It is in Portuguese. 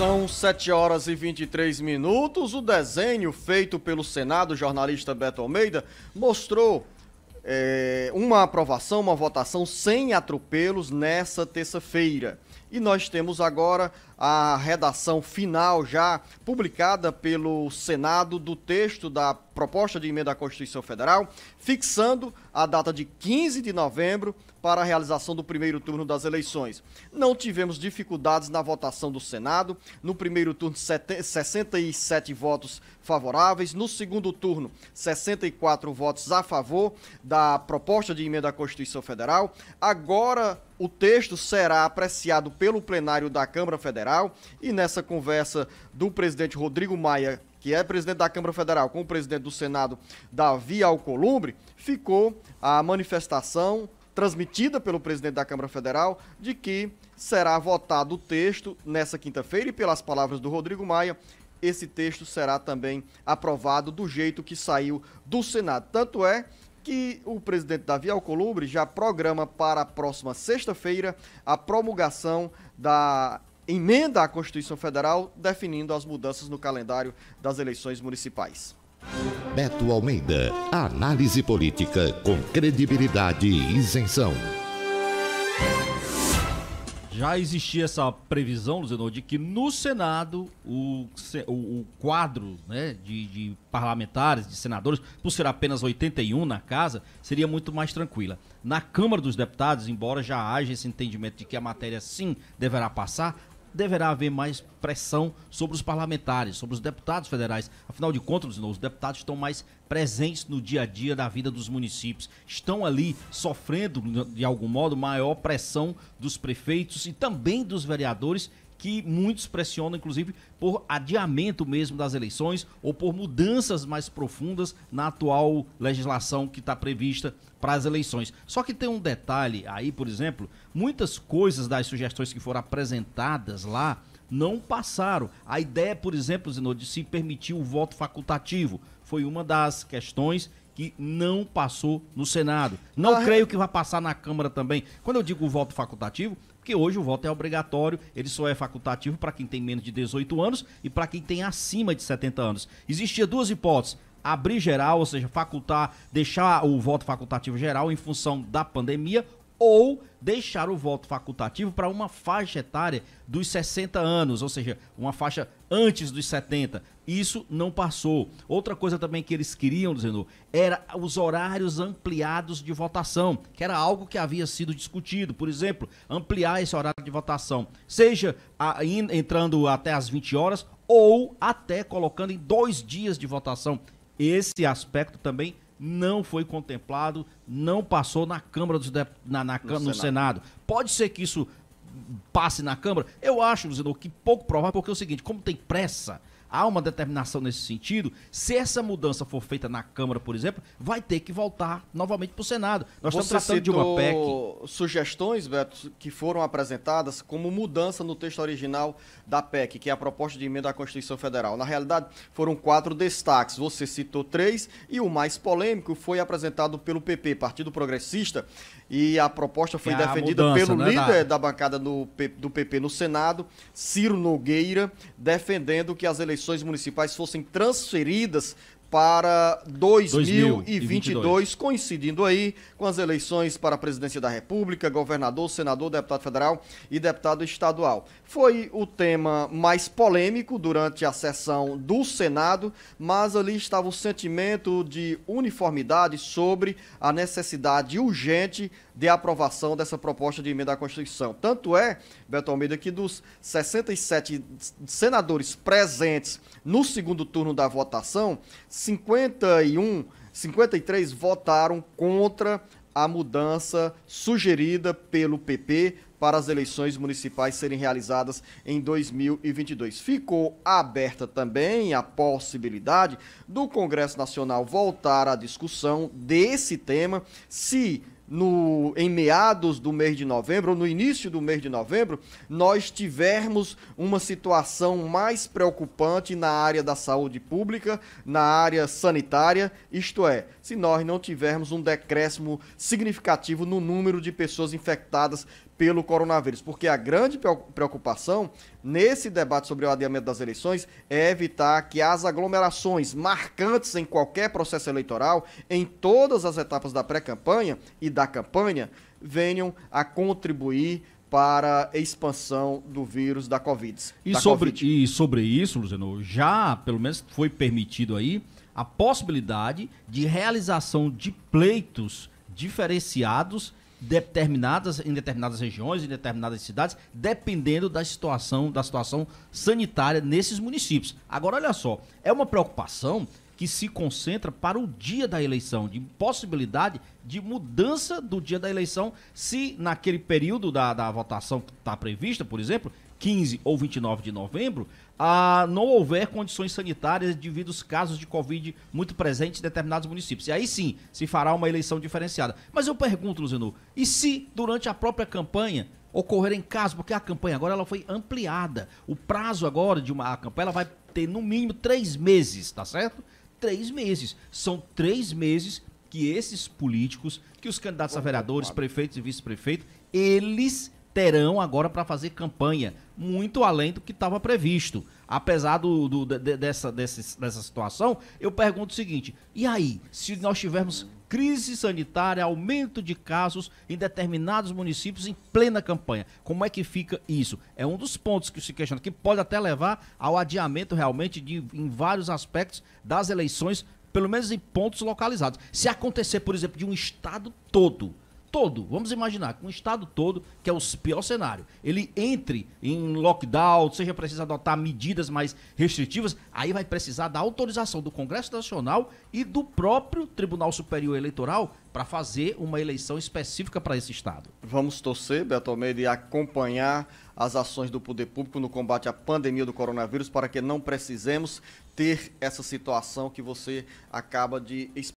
São 7 horas e 23 minutos. O desenho feito pelo Senado, jornalista Beto Almeida, mostrou é, uma aprovação, uma votação sem atropelos nessa terça-feira. E nós temos agora a redação final já publicada pelo Senado do texto da proposta de emenda à Constituição Federal, fixando a data de 15 de novembro para a realização do primeiro turno das eleições. Não tivemos dificuldades na votação do Senado. No primeiro turno, 67 votos favoráveis. No segundo turno, 64 votos a favor da proposta de emenda à Constituição Federal. Agora, o texto será apreciado pelo plenário da Câmara Federal Federal. E nessa conversa do presidente Rodrigo Maia, que é presidente da Câmara Federal, com o presidente do Senado, Davi Alcolumbre, ficou a manifestação transmitida pelo presidente da Câmara Federal de que será votado o texto nessa quinta-feira e pelas palavras do Rodrigo Maia, esse texto será também aprovado do jeito que saiu do Senado. Tanto é que o presidente Davi Alcolumbre já programa para a próxima sexta-feira a promulgação da emenda à Constituição Federal definindo as mudanças no calendário das eleições municipais. Beto Almeida, análise política com credibilidade e isenção. Já existia essa previsão, Luzenor, de que no Senado o, o, o quadro né, de, de, parlamentares, de senadores, por ser apenas 81 na casa, seria muito mais tranquila. Na Câmara dos Deputados, embora já haja esse entendimento de que a matéria sim deverá passar, deverá haver mais pressão sobre os parlamentares, sobre os deputados federais. Afinal de contas, os deputados estão mais presentes no dia a dia da vida dos municípios, estão ali sofrendo, de algum modo, maior pressão dos prefeitos e também dos vereadores que muitos pressionam, inclusive, por adiamento mesmo das eleições ou por mudanças mais profundas na atual legislação que está prevista para as eleições. Só que tem um detalhe aí, por exemplo, muitas coisas das sugestões que foram apresentadas lá não passaram. A ideia, por exemplo, Zenô, de se permitir o voto facultativo foi uma das questões que não passou no Senado. Não ah, é? creio que vai passar na Câmara também. Quando eu digo voto facultativo, porque hoje o voto é obrigatório, ele só é facultativo para quem tem menos de 18 anos e para quem tem acima de 70 anos. Existia duas hipóteses: abrir geral, ou seja, facultar, deixar o voto facultativo geral em função da pandemia ou deixar o voto facultativo para uma faixa etária dos 60 anos, ou seja, uma faixa antes dos 70. Isso não passou. Outra coisa também que eles queriam, dizendo, era os horários ampliados de votação, que era algo que havia sido discutido. Por exemplo, ampliar esse horário de votação, seja entrando até as 20 horas ou até colocando em dois dias de votação. Esse aspecto também não foi contemplado, não passou na Câmara dos Dep... na, na, no, no Senado. Senado. Pode ser que isso passe na Câmara? Eu acho, Luzinor, que pouco provável, porque é o seguinte, como tem pressa, há uma determinação nesse sentido. Se essa mudança for feita na Câmara, por exemplo, vai ter que voltar novamente para o Senado. Nós Você estamos tratando de uma PEC. Sugestões, Beto, que foram apresentadas como mudança no texto original da PEC, que é a proposta de emenda à Constituição Federal. Na realidade, foram quatro destaques. Você citou três e o mais polêmico foi apresentado pelo PP, Partido Progressista, e a proposta foi é defendida mudança, pelo né, líder da bancada do, do PP no Senado, Ciro Nogueira, defendendo que as eleições municipais fossem transferidas para 2022, 2022, coincidindo aí com as eleições para a presidência da República, governador, senador, deputado federal e deputado estadual. Foi o tema mais polêmico durante a sessão do Senado, mas ali estava o sentimento de uniformidade sobre a necessidade urgente de aprovação dessa proposta de emenda à Constituição. Tanto é, Beto Almeida, que dos 67 senadores presentes no segundo turno da votação, 51, 53 votaram contra a mudança sugerida pelo PP para as eleições municipais serem realizadas em 2022. Ficou aberta também a possibilidade do Congresso Nacional voltar à discussão desse tema se no, em meados do mês de novembro, ou no início do mês de novembro, nós tivermos uma situação mais preocupante na área da saúde pública, na área sanitária, isto é, se nós não tivermos um decréscimo significativo no número de pessoas infectadas pelo coronavírus, porque a grande preocupação nesse debate sobre o adiamento das eleições é evitar que as aglomerações marcantes em qualquer processo eleitoral, em todas as etapas da pré-campanha e da campanha, venham a contribuir para a expansão do vírus da Covid. E, da sobre, COVID. e sobre isso, Luciano, já pelo menos foi permitido aí a possibilidade de realização de pleitos diferenciados determinadas, em determinadas regiões, em determinadas cidades, dependendo da situação, da situação sanitária nesses municípios. Agora, olha só, é uma preocupação que se concentra para o dia da eleição, de possibilidade de mudança do dia da eleição, se naquele período da, da votação que está prevista, por exemplo, 15 ou 29 de novembro, a não houver condições sanitárias devido aos casos de Covid muito presentes em determinados municípios. E aí sim se fará uma eleição diferenciada. Mas eu pergunto, Luzenu, e se durante a própria campanha ocorrerem casos, porque a campanha agora ela foi ampliada. O prazo agora de uma campanha ela vai ter no mínimo três meses, tá certo? Três meses. São três meses que esses políticos, que os candidatos a vereadores, prefeitos e vice-prefeitos, eles terão agora para fazer campanha, muito além do que estava previsto. Apesar do, do de, dessa, dessa, dessa situação, eu pergunto o seguinte: e aí, se nós tivermos crise sanitária, aumento de casos em determinados municípios em plena campanha. Como é que fica isso? É um dos pontos que se questiona, que pode até levar ao adiamento realmente de, em vários aspectos das eleições, pelo menos em pontos localizados. Se acontecer, por exemplo, de um estado todo todo, vamos imaginar que um estado todo, que é o pior cenário, ele entre em lockdown, seja preciso adotar medidas mais restritivas, aí vai precisar da autorização do Congresso Nacional e do próprio Tribunal Superior Eleitoral para fazer uma eleição específica para esse estado. Vamos torcer, Beto Almeida, e acompanhar as ações do poder público no combate à pandemia do coronavírus para que não precisemos ter essa situação que você acaba de explicar